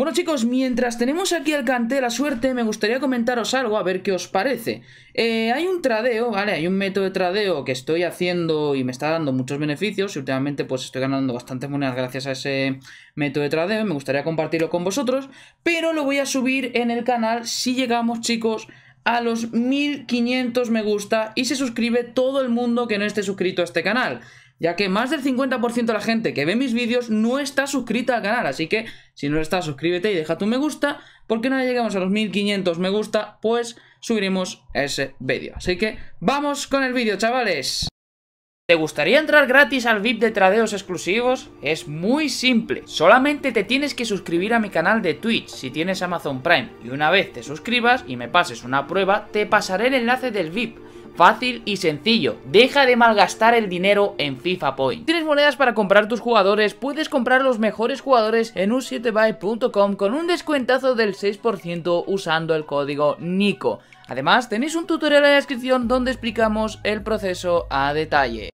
Bueno chicos, mientras tenemos aquí al cante la suerte, me gustaría comentaros algo, a ver qué os parece. Eh, hay un tradeo, ¿vale? Hay un método de tradeo que estoy haciendo y me está dando muchos beneficios. Y últimamente pues estoy ganando bastantes monedas gracias a ese método de tradeo. Me gustaría compartirlo con vosotros, pero lo voy a subir en el canal si llegamos chicos a los 1500 me gusta y se suscribe todo el mundo que no esté suscrito a este canal, ya que más del 50% de la gente que ve mis vídeos no está suscrita al canal, así que si no estás, suscríbete y deja tu me gusta, porque no llegamos a los 1500 me gusta, pues subiremos ese vídeo. Así que vamos con el vídeo, chavales. ¿Te gustaría entrar gratis al VIP de tradeos exclusivos? Es muy simple, solamente te tienes que suscribir a mi canal de Twitch si tienes Amazon Prime y una vez te suscribas y me pases una prueba, te pasaré el enlace del VIP Fácil y sencillo, deja de malgastar el dinero en FIFA Point. Tienes monedas para comprar tus jugadores, puedes comprar los mejores jugadores en un 7 buycom con un descuentazo del 6% usando el código NICO. Además, tenéis un tutorial en la descripción donde explicamos el proceso a detalle.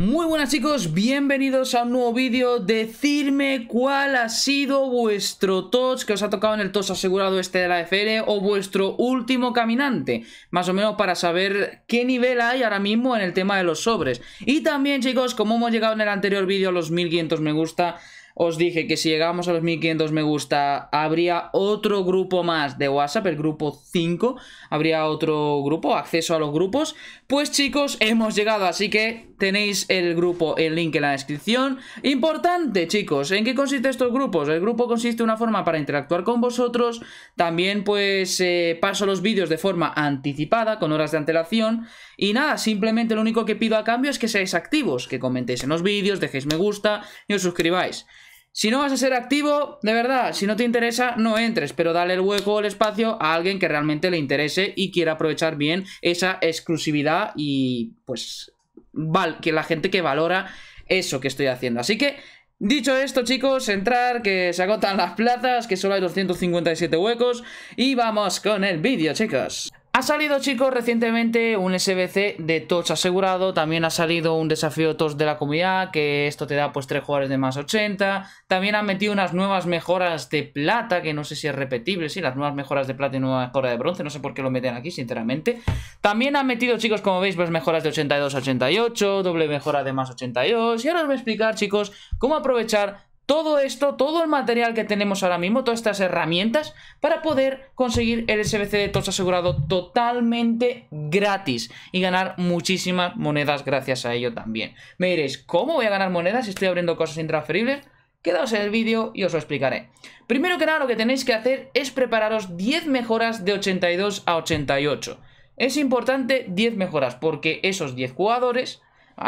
Muy buenas chicos, bienvenidos a un nuevo vídeo Decidme cuál ha sido vuestro TOS que os ha tocado en el TOS asegurado este de la FL O vuestro último caminante Más o menos para saber qué nivel hay ahora mismo en el tema de los sobres Y también chicos, como hemos llegado en el anterior vídeo a los 1500 me gusta os dije que si llegamos a los 1500 me gusta, habría otro grupo más de WhatsApp, el grupo 5. Habría otro grupo, acceso a los grupos. Pues chicos, hemos llegado, así que tenéis el grupo, el link en la descripción. Importante, chicos, ¿en qué consiste estos grupos? El grupo consiste en una forma para interactuar con vosotros. También, pues, eh, paso los vídeos de forma anticipada, con horas de antelación. Y nada, simplemente lo único que pido a cambio es que seáis activos, que comentéis en los vídeos, dejéis me gusta y os suscribáis. Si no vas a ser activo, de verdad, si no te interesa, no entres, pero dale el hueco, el espacio a alguien que realmente le interese y quiera aprovechar bien esa exclusividad y pues val que la gente que valora eso que estoy haciendo. Así que Dicho esto, chicos, entrar, que se agotan las plazas, que solo hay 257 huecos. Y vamos con el vídeo, chicos. Ha salido, chicos, recientemente un SBC de TOS asegurado. También ha salido un desafío TOS de la comunidad, que esto te da pues tres jugadores de más 80. También han metido unas nuevas mejoras de plata, que no sé si es repetible. Sí, las nuevas mejoras de plata y nueva mejora de bronce. No sé por qué lo meten aquí, sinceramente. También han metido, chicos, como veis, pues mejoras de 82 a 88, doble mejora de más 82. Y ahora os voy a explicar, chicos, cómo aprovechar todo esto, todo el material que tenemos ahora mismo, todas estas herramientas, para poder conseguir el SBC de tos asegurado totalmente gratis y ganar muchísimas monedas gracias a ello también. Me diréis, ¿cómo voy a ganar monedas si estoy abriendo cosas intransferibles? Quedaos en el vídeo y os lo explicaré. Primero que nada lo que tenéis que hacer es prepararos 10 mejoras de 82 a 88. Es importante 10 mejoras porque esos 10 jugadores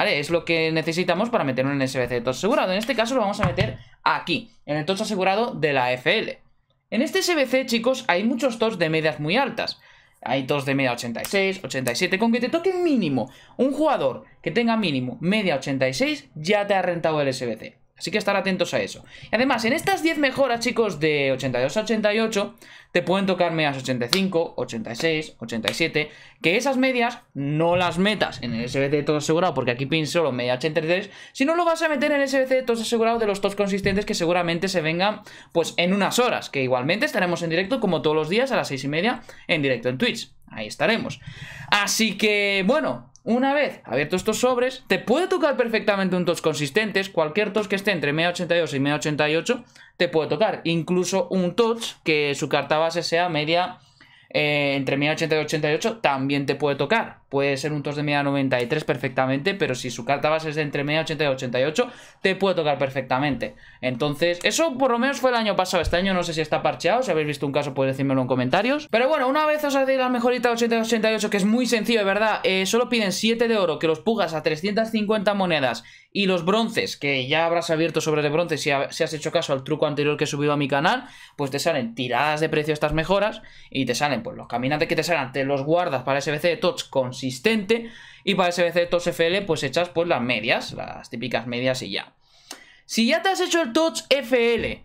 es lo que necesitamos para meter un SBC de tos asegurado. En este caso lo vamos a meter aquí, en el tos asegurado de la FL. En este SBC, chicos, hay muchos TOS de medias muy altas. Hay TOS de media 86, 87. Con que te toque mínimo un jugador que tenga mínimo media 86, ya te ha rentado el SBC. Así que estar atentos a eso. Y además, en estas 10 mejoras, chicos, de 82 a 88, te pueden tocar medias 85, 86, 87, que esas medias no las metas en el SBC de todos asegurados, porque aquí pin solo media 83, Si no lo vas a meter en el SBC de todos asegurados de los tops consistentes que seguramente se vengan, pues, en unas horas, que igualmente estaremos en directo como todos los días a las 6 y media en directo en Twitch. Ahí estaremos. Así que, bueno, una vez abiertos estos sobres, te puede tocar perfectamente un TOS consistentes, cualquier TOS que esté entre media 82 y media 88 te puede tocar, incluso un touch que su carta base sea media eh, entre media 80 y 88 también te puede tocar. Puede ser un tos de media 93 perfectamente, pero si su carta base es de entre media 80 y 88, te puede tocar perfectamente. Entonces, eso por lo menos fue el año pasado. Este año no sé si está parcheado. Si habéis visto un caso, podéis decírmelo en comentarios. Pero bueno, una vez os hacéis la mejorita 80 y 88, que es muy sencillo, de verdad. Eh, solo piden 7 de oro, que los pugas a 350 monedas y los bronces, que ya habrás abierto sobre de bronce si has hecho caso al truco anterior que he subido a mi canal, pues te salen tiradas de precio estas mejoras y te salen pues los caminantes que te salgan, te los guardas para SBC de Touch consistente y para SBC de Touch FL pues echas pues las medias, las típicas medias y ya. Si ya te has hecho el Touch FL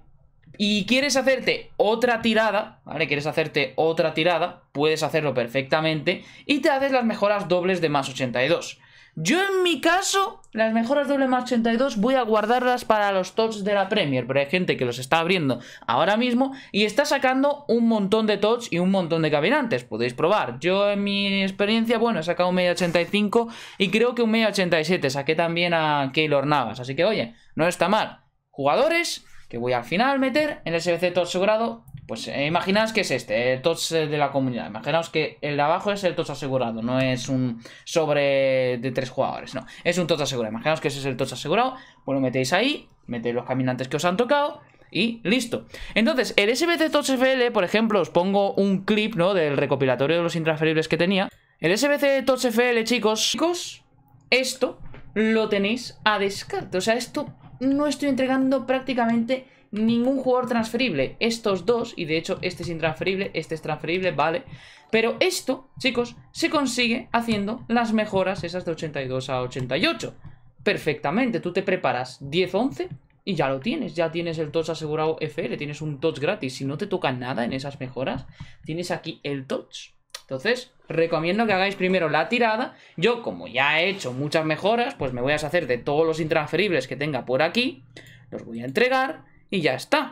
y quieres hacerte otra tirada, ¿vale? Quieres hacerte otra tirada, puedes hacerlo perfectamente y te haces las mejoras dobles de más 82. Yo en mi caso, las mejoras doble más 82 voy a guardarlas para los tots de la Premier, pero hay gente que los está abriendo ahora mismo y está sacando un montón de tots y un montón de cabinantes podéis probar. Yo en mi experiencia, bueno, he sacado un medio 85 y creo que un medio 87, saqué también a Keylor Navas, así que oye, no está mal. Jugadores que voy al final meter en el SBC Tots su grado pues eh, imaginaos que es este, el TOTS eh, de la comunidad. Imaginaos que el de abajo es el TOTS asegurado, no es un sobre de tres jugadores, no. Es un TOTS asegurado. Imaginaos que ese es el TOTS asegurado. Pues lo metéis ahí, metéis los caminantes que os han tocado y listo. Entonces, el SBC TOTS FL, por ejemplo, os pongo un clip, ¿no? Del recopilatorio de los intransferibles que tenía. El SBC TOTS FL, chicos, chicos, esto lo tenéis a descarte. O sea, esto no estoy entregando prácticamente ningún jugador transferible. Estos dos, y de hecho este es intransferible, este es transferible, vale. Pero esto, chicos, se consigue haciendo las mejoras esas de 82 a 88. Perfectamente, tú te preparas 10-11 y ya lo tienes, ya tienes el touch asegurado FL, tienes un touch gratis. Si no te toca nada en esas mejoras, tienes aquí el touch. Entonces, recomiendo que hagáis primero la tirada. Yo, como ya he hecho muchas mejoras, pues me voy a hacer de todos los intransferibles que tenga por aquí. Los voy a entregar y ya está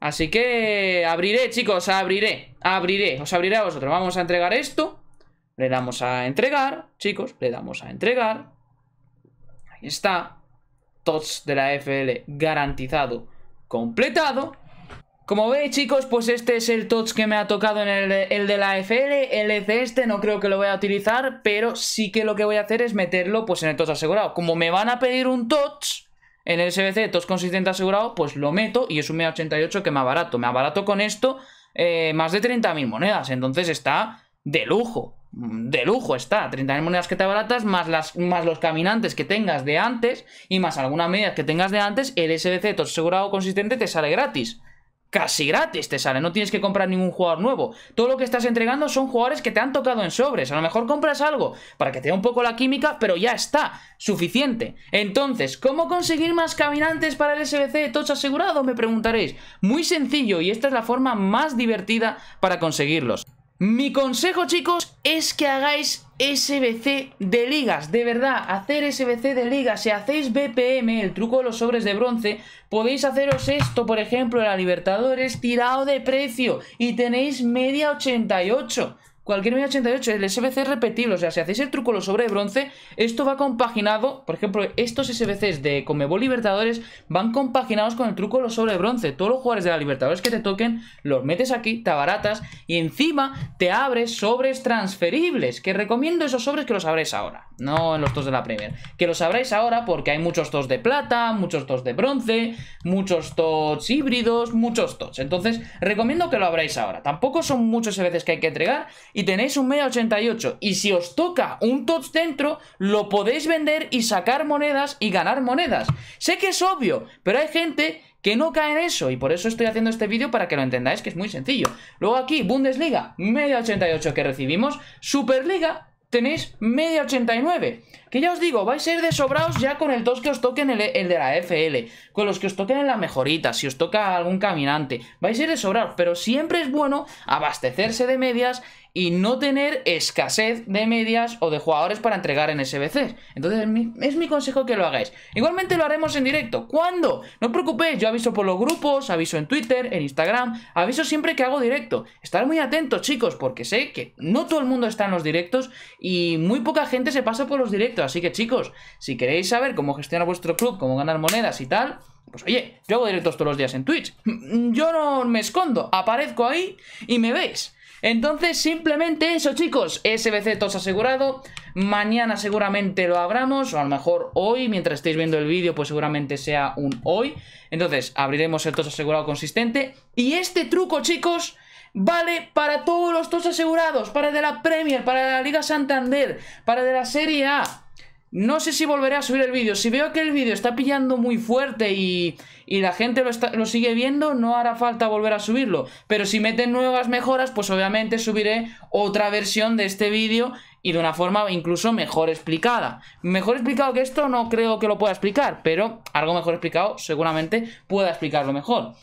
Así que abriré, chicos, abriré Abriré, os abriré a vosotros Vamos a entregar esto Le damos a entregar, chicos, le damos a entregar Ahí está TOTS de la FL garantizado Completado como veis chicos, pues este es el Tots que me ha tocado en el, de la FL, el e este no creo que lo voy a utilizar, pero sí que lo que voy a hacer es meterlo pues en el Tots asegurado. Como me van a pedir un Tots en el SBC Consistente asegurado, pues lo meto y es un 88 que me barato Me abarato con esto eh, más de 30.000 monedas, entonces está de lujo. De lujo está, 30.000 monedas que te abaratas, más, las, más los caminantes que tengas de antes y más alguna medidas que tengas de antes, el SBC tos asegurado consistente te sale gratis casi gratis te sale, no tienes que comprar ningún jugador nuevo. Todo lo que estás entregando son jugadores que te han tocado en sobres. A lo mejor compras algo para que te dé un poco la química, pero ya está, suficiente. Entonces, ¿cómo conseguir más caminantes para el SBC todo asegurado? Me preguntaréis. Muy sencillo y esta es la forma más divertida para conseguirlos. Mi consejo chicos es que hagáis SBC de ligas, de verdad, hacer SBC de ligas, si hacéis BPM, el truco de los sobres de bronce, podéis haceros esto, por ejemplo, en la Libertadores, tirado de precio, y tenéis media 88, cualquier 1.88 88, el SBC es repetible. O sea, si hacéis el truco lo sobre de bronce, esto va compaginado. Por ejemplo, estos SBCs de Comebol Libertadores van compaginados con el truco los sobre de bronce. Todos los jugadores de la Libertadores que te toquen, los metes aquí, te abaratas y encima te abres sobres transferibles. Que recomiendo esos sobres que los abréis ahora, no en los tos de la Premier. Que los abráis ahora porque hay muchos tos de plata, muchos tos de bronce, muchos tos híbridos, muchos tos Entonces, recomiendo que lo abráis ahora. Tampoco son muchos SBCs que hay que entregar y tenéis un media 88. Y si os toca un touch dentro, lo podéis vender y sacar monedas y ganar monedas. Sé que es obvio, pero hay gente que no cae en eso. Y por eso estoy haciendo este vídeo para que lo entendáis, que es muy sencillo. Luego aquí, Bundesliga, media 88 que recibimos. Superliga, tenéis media 89. Que ya os digo, vais a ir de sobraos ya con el 2 que os toque en el, el, de la FL, con los que os toquen en la mejorita, si os toca algún caminante, vais a ir de sobraos, pero siempre es bueno abastecerse de medias y no tener escasez de medias o de jugadores para entregar en SBC. Entonces es mi, consejo que lo hagáis. Igualmente lo haremos en directo. ¿Cuándo? No os preocupéis, yo aviso por los grupos, aviso en Twitter, en Instagram, aviso siempre que hago directo. Estar muy atentos chicos, porque sé que no todo el mundo está en los directos y muy poca gente se pasa por los directos. Así que chicos, si queréis saber cómo gestionar vuestro club, cómo ganar monedas y tal... Pues oye, yo hago directos todos los días en Twitch. Yo no me escondo, aparezco ahí y me veis. Entonces, simplemente eso, chicos. SBC Tos asegurado. Mañana seguramente lo abramos, o a lo mejor hoy, mientras estéis viendo el vídeo, pues seguramente sea un hoy. Entonces, abriremos el tos asegurado consistente. Y este truco, chicos, vale para todos los tos asegurados, para de la Premier, para de la Liga Santander, para de la Serie A. No sé si volveré a subir el vídeo. Si veo que el vídeo está pillando muy fuerte y, y la gente lo, lo, sigue viendo, no hará falta volver a subirlo. Pero si meten nuevas mejoras, pues obviamente subiré otra versión de este vídeo y de una forma incluso mejor explicada. Mejor explicado que esto no creo que lo pueda explicar, pero algo mejor explicado seguramente pueda explicarlo mejor.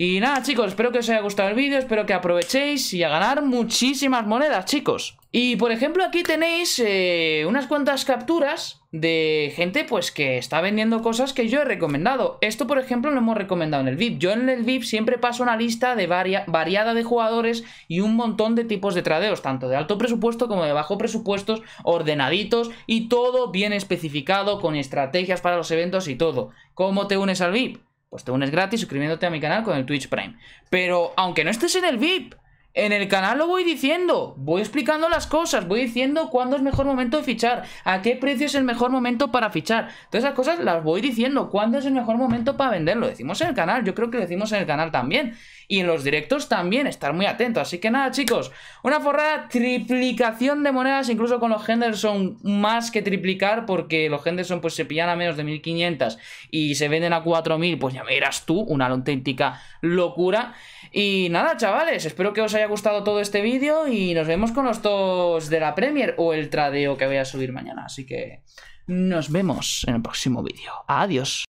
Y nada chicos, espero que os haya gustado el vídeo, espero que aprovechéis y a ganar muchísimas monedas chicos. Y por ejemplo aquí tenéis eh, unas cuantas capturas de gente pues que está vendiendo cosas que yo he recomendado. Esto por ejemplo lo hemos recomendado en el VIP. Yo en el VIP siempre paso una lista de variada de jugadores y un montón de tipos de tradeos, tanto de alto presupuesto como de bajo presupuestos, ordenaditos y todo bien especificado con estrategias para los eventos y todo. ¿Cómo te unes al VIP? pues te unes gratis suscribiéndote a mi canal con el Twitch Prime. Pero aunque no estés en el VIP, en el canal lo voy diciendo, voy explicando las cosas, voy diciendo cuándo es mejor momento de fichar, a qué precio es el mejor momento para fichar. Todas esas cosas las voy diciendo, cuándo es el mejor momento para venderlo. Decimos en el canal, yo creo que lo decimos en el canal también y en los directos también estar muy atento Así que nada, chicos, una forrada triplicación de monedas, incluso con los Henderson más que triplicar, porque los Henderson pues se pillan a menos de 1500 y se venden a 4000, pues ya verás tú, una auténtica locura. Y nada, chavales, espero que os haya gustado todo este vídeo y nos vemos con los dos de la Premier o el tradeo que voy a subir mañana. Así que nos vemos en el próximo vídeo. Adiós.